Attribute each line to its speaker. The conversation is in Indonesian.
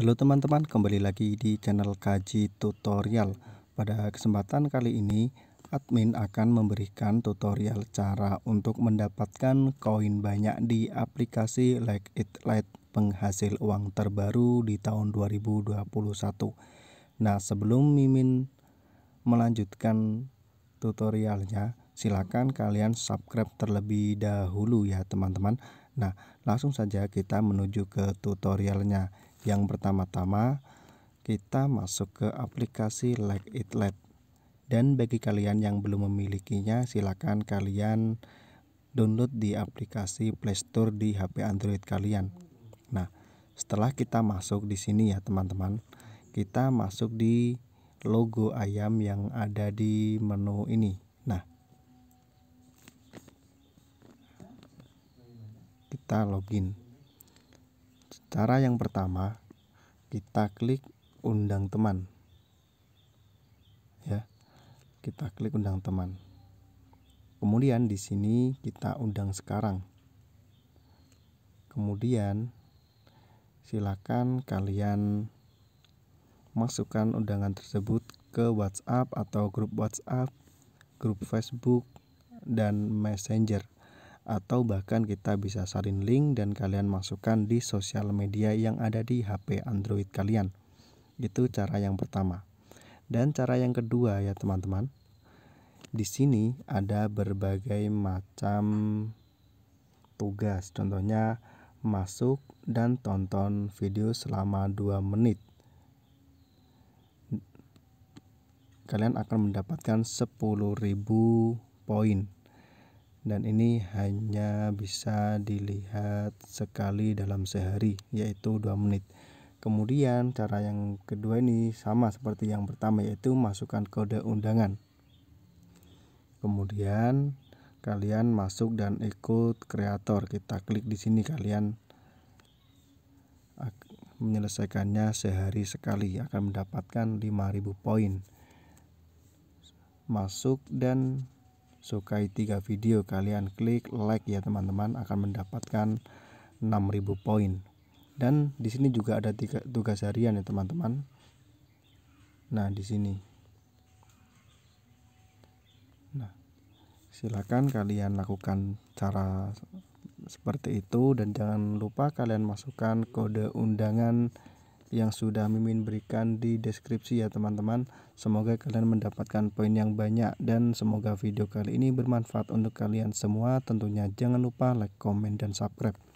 Speaker 1: Halo teman-teman, kembali lagi di channel Kaji Tutorial. Pada kesempatan kali ini, admin akan memberikan tutorial cara untuk mendapatkan koin banyak di aplikasi Like It Light penghasil uang terbaru di tahun 2021. Nah, sebelum Mimin melanjutkan tutorialnya, silakan kalian subscribe terlebih dahulu ya teman-teman. Nah, langsung saja kita menuju ke tutorialnya yang pertama-tama, kita masuk ke aplikasi Like It Lab. Dan bagi kalian yang belum memilikinya, silakan kalian download di aplikasi Play Store di HP Android kalian. Nah, setelah kita masuk di sini ya teman-teman, kita masuk di logo ayam yang ada di menu ini. Nah, kita login. Cara yang pertama, kita klik undang teman. Ya. Kita klik undang teman. Kemudian di sini kita undang sekarang. Kemudian silakan kalian masukkan undangan tersebut ke WhatsApp atau grup WhatsApp, grup Facebook dan Messenger atau bahkan kita bisa salin link dan kalian masukkan di sosial media yang ada di HP Android kalian. Itu cara yang pertama. Dan cara yang kedua ya teman-teman. Di sini ada berbagai macam tugas. Contohnya masuk dan tonton video selama 2 menit. Kalian akan mendapatkan 10.000 poin dan ini hanya bisa dilihat sekali dalam sehari yaitu 2 menit kemudian cara yang kedua ini sama seperti yang pertama yaitu masukkan kode undangan kemudian kalian masuk dan ikut kreator kita klik di sini kalian menyelesaikannya sehari sekali akan mendapatkan 5000 poin masuk dan sukai tiga video kalian klik like ya teman-teman akan mendapatkan 6000 poin dan di sini juga ada tiga tugas harian ya teman-teman nah di sini nah silakan kalian lakukan cara seperti itu dan jangan lupa kalian masukkan kode undangan yang sudah Mimin berikan di deskripsi ya teman-teman. Semoga kalian mendapatkan poin yang banyak dan semoga video kali ini bermanfaat untuk kalian semua. Tentunya jangan lupa like, comment dan subscribe.